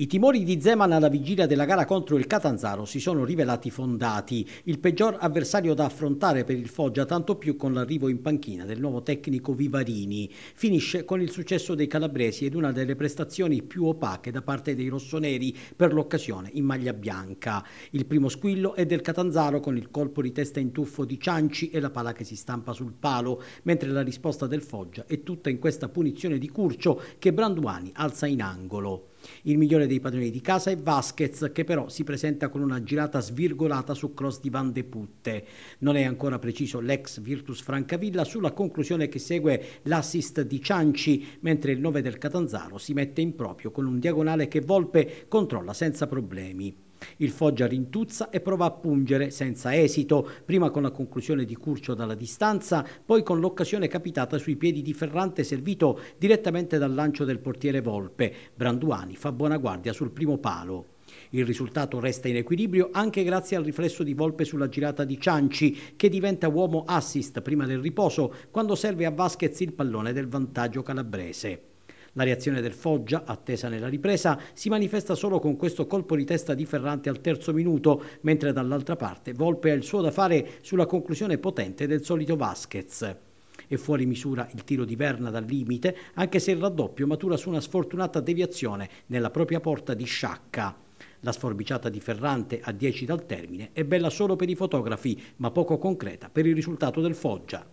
I timori di Zeman alla vigilia della gara contro il Catanzaro si sono rivelati fondati, il peggior avversario da affrontare per il Foggia tanto più con l'arrivo in panchina del nuovo tecnico Vivarini. Finisce con il successo dei calabresi ed una delle prestazioni più opache da parte dei rossoneri per l'occasione in maglia bianca. Il primo squillo è del Catanzaro con il colpo di testa in tuffo di Cianci e la pala che si stampa sul palo, mentre la risposta del Foggia è tutta in questa punizione di Curcio che Branduani alza in angolo. Il migliore dei padroni di casa è Vasquez che però si presenta con una girata svirgolata su cross di Van de Putte. Non è ancora preciso l'ex Virtus Francavilla sulla conclusione che segue l'assist di Cianci mentre il 9 del Catanzaro si mette in proprio con un diagonale che Volpe controlla senza problemi. Il Foggia rintuzza e prova a pungere senza esito, prima con la conclusione di Curcio dalla distanza, poi con l'occasione capitata sui piedi di Ferrante servito direttamente dal lancio del portiere Volpe. Branduani fa buona guardia sul primo palo. Il risultato resta in equilibrio anche grazie al riflesso di Volpe sulla girata di Cianci, che diventa uomo assist prima del riposo quando serve a Vasquez il pallone del vantaggio calabrese. La reazione del Foggia, attesa nella ripresa, si manifesta solo con questo colpo di testa di Ferrante al terzo minuto, mentre dall'altra parte Volpe ha il suo da fare sulla conclusione potente del solito Vasquez. È fuori misura il tiro di Verna dal limite, anche se il raddoppio matura su una sfortunata deviazione nella propria porta di sciacca. La sforbiciata di Ferrante a 10 dal termine è bella solo per i fotografi, ma poco concreta per il risultato del Foggia.